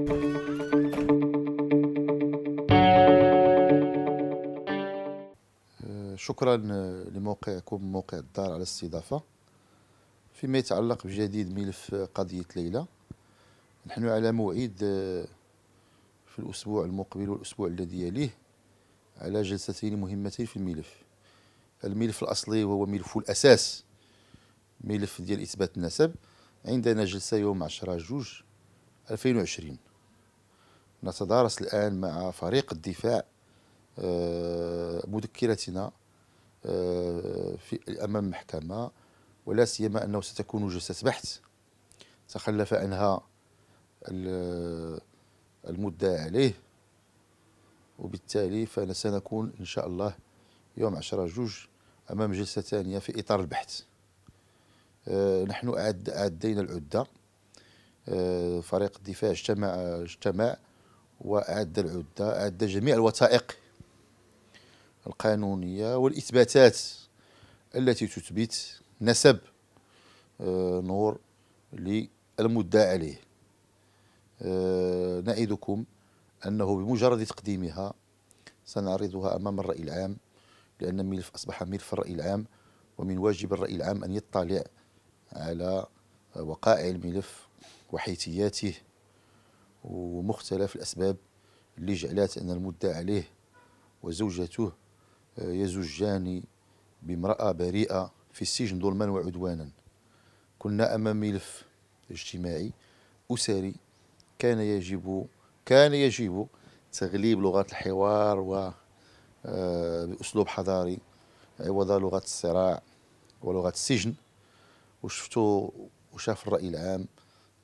أه، شكرا أه، لموقعكم موقع الدار على الاستضافة فيما يتعلق بجديد ملف قضية ليلى نحن على موعد أه، في الأسبوع المقبل والأسبوع الذي يليه على جلستين مهمتين في الملف الملف الأصلي وهو ملف الأساس ملف ديال إثبات النسب عندنا جلسة يوم 10 جوج 2020 نتدارس الآن مع فريق الدفاع آه، مذكرتنا آه، في أمام المحكمة ولا سيما أنه ستكون جلسة بحث تخلف عنها المدعى عليه وبالتالي فأنا سنكون إن شاء الله يوم 10 جوج أمام جلسة ثانية في إطار البحث آه، نحن أعدينا العدة آه، فريق الدفاع اجتمع اجتمع وأعد العدة أعد جميع الوثائق القانونية والإثباتات التي تثبت نسب آه، نور للمدعى عليه آه، نعدكم أنه بمجرد تقديمها سنعرضها أمام الرأي العام لأن الملف أصبح ملف الرأي العام ومن واجب الرأي العام أن يطلع على وقائع الملف وحيتياته ومختلف الأسباب اللي جعلت أن المدعى عليه وزوجته آه، يزوجان بامرأة بريئة في السجن ظلما وعدوانا كنا أمام ملف اجتماعي أسري كان يجب كان يجب تغليب لغة الحوار و آه، بأسلوب حضاري عوض لغة الصراع ولغة السجن وشفتو وشاف الرأي العام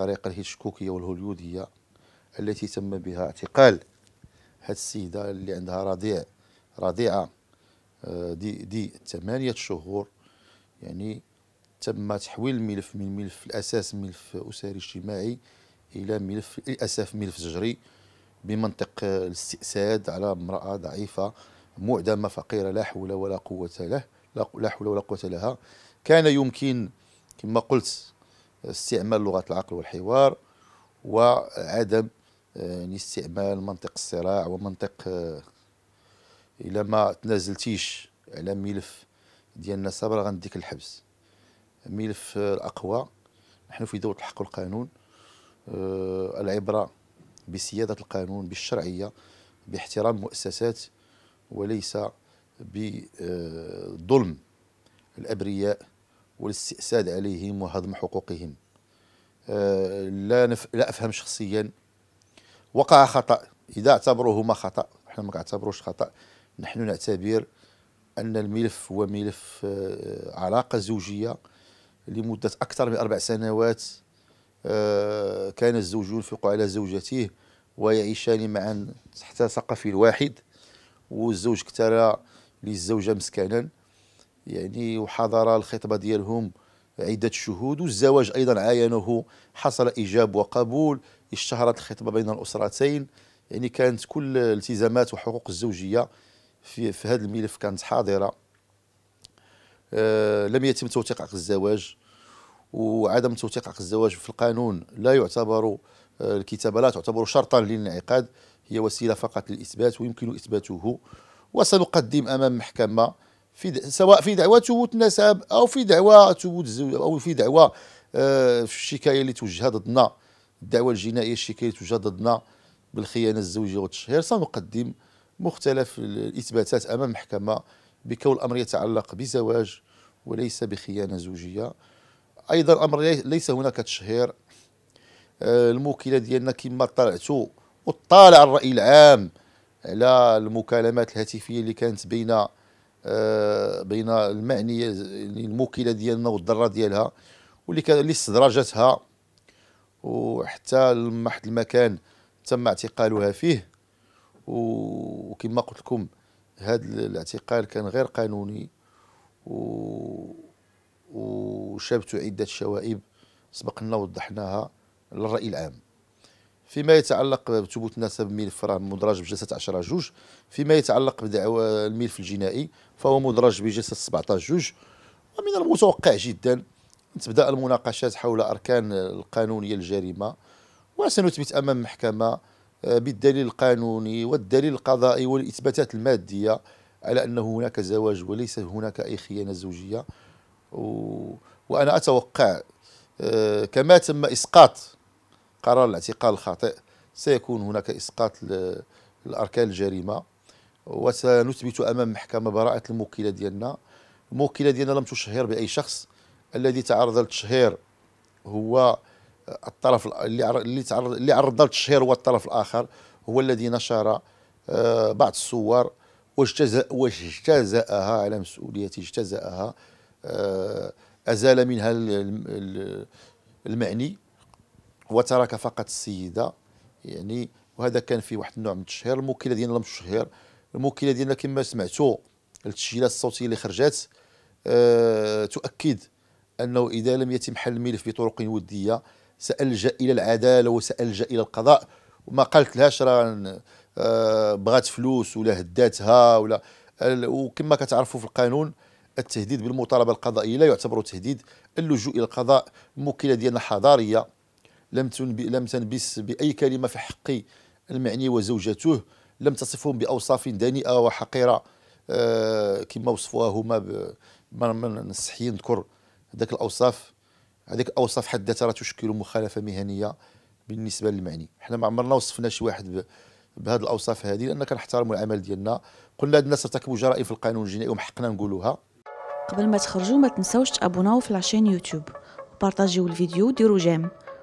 الطريقة الهيتشكوكية والهوليودية التي تم بها اعتقال هذه السيدة اللي عندها رضيع رضيعة آه، دي دي ثمانية شهور يعني تم تحويل الملف من ملف الأساس ملف أسري اجتماعي إلى ملف للأسف ملف زجري بمنطق الاستئساد على امرأة ضعيفة معدمة فقيرة لا حول ولا قوة له لا حول ولا قوة لها كان يمكن كما قلت استعمال لغه العقل والحوار وعدم آه، يعني استعمال منطق الصراع ومنطق آه، الى ما تنازلتيش على ملف ديالنا صبر غنديك الحبس ملف آه، الاقوى نحن في دوله الحق والقانون العبره بسياده القانون بالشرعيه باحترام المؤسسات وليس بظلم الابرياء والاستئساد عليهم وهضم حقوقهم أه لا, نف... لا أفهم شخصيا وقع خطأ إذا اعتبروهما خطأ احنا ما كنعتبروش خطأ نحن نعتبر أن الملف هو ملف أه علاقة زوجية لمدة أكثر من أربع سنوات أه كان الزوج ينفق على زوجته ويعيشان معا تحت سقف واحد والزوج اكترى للزوجة مسكنا يعني وحضر الخطبه ديالهم عده شهود والزواج ايضا عاينه حصل ايجاب وقبول اشتهرت الخطبه بين الاسرتين يعني كانت كل الالتزامات وحقوق الزوجيه في في هذا الملف كانت حاضره أه لم يتم توثيق عقد الزواج وعدم توثيق عقد الزواج في القانون لا يعتبر آه، الكتابه لا تعتبر شرطا للانعقاد هي وسيله فقط للاثبات ويمكن اثباته وسنقدم امام محكمه في سواء في دعوى ثبوت النسب او في دعوى ثبوت الزوج او في دعوى آه في الشكايه اللي توجهها ضدنا الدعوى الجنائيه الشكايه اللي توجهها ضدنا بالخيانه الزوجيه والتشهير سنقدم مختلف الاثباتات امام المحكمه بكون الامر يتعلق بزواج وليس بخيانه زوجيه ايضا الامر ليس هناك تشهير آه الموكله ديالنا كما طلعتوا وطالع الراي العام على المكالمات الهاتفيه اللي كانت بين آه، بين المعنيه الموكله ديالنا والضره ديالها واللي اللي استدرجتها وحتى لما واحد المكان تم اعتقالها فيه وكما قلت لكم هذا الاعتقال كان غير قانوني و وشابت عده شوائب سبق لنا وضحناها للراي العام فيما يتعلق بثبوت نسب ملف راه مدرج بجلسه 10 جوج فيما يتعلق بدعوى الملف الجنائي فهو مدرج بجلسه 17 جوج ومن المتوقع جدا تبدا المناقشات حول اركان القانونيه الجريمه وسنثبت امام المحكمه آه، بالدليل القانوني والدليل القضائي والاثباتات الماديه على انه هناك زواج وليس هناك اي خيانه زوجيه و... وانا اتوقع آه، كما تم اسقاط قرار الاعتقال الخاطئ سيكون هناك إسقاط لاركان الجريمة وسنثبت أمام المحكمة براءة الموكلة ديالنا الموكلة ديالنا لم تشهر بأي شخص الذي تعرض للتشهير هو آه، الطرف اللي تعرض اللي عرض للتشهير هو الطرف الآخر هو الذي نشر آه، بعض الصور واجتزأها على مسؤوليته اجتزأها آه، أزال منها المعني وترك فقط السيده يعني وهذا كان فيه واحد النوع من التشهير الموكله ديالنا المشهير الموكله ديالنا كما سمعتوا التسجيلات الصوتيه اللي خرجات أه تؤكد انه اذا لم يتم حل الملف بطرق وديه سالجا الى العداله وسالجا الى القضاء وما قالت لهاش راه آه، بغات فلوس ولا هداتها ولا وكما كتعرفوا في القانون التهديد بالمطالبه القضائيه لا يعتبر تهديد اللجوء الى القضاء الموكله ديالنا حضاريه لم تنبي لم تنبس باي كلمه في حق المعني وزوجته لم تصفهم باوصاف دنيئه وحقيره آه كما وصفوها هما ما نصحي نذكر هذاك الاوصاف هذيك الاوصاف حد ذاتها راه تشكل مخالفه مهنيه بالنسبه للمعني حنا ما عمرنا وصفنا شي واحد بهذه الاوصاف هذه لان كنحترموا العمل ديالنا قلنا هاد الناس ارتكبوا جرائم في القانون الجنائي ومحقنا نقولوها قبل ما تخرجوا ما تنساوش تابوناو في لاشين يوتيوب وبارطاجيو الفيديو وديروا جيم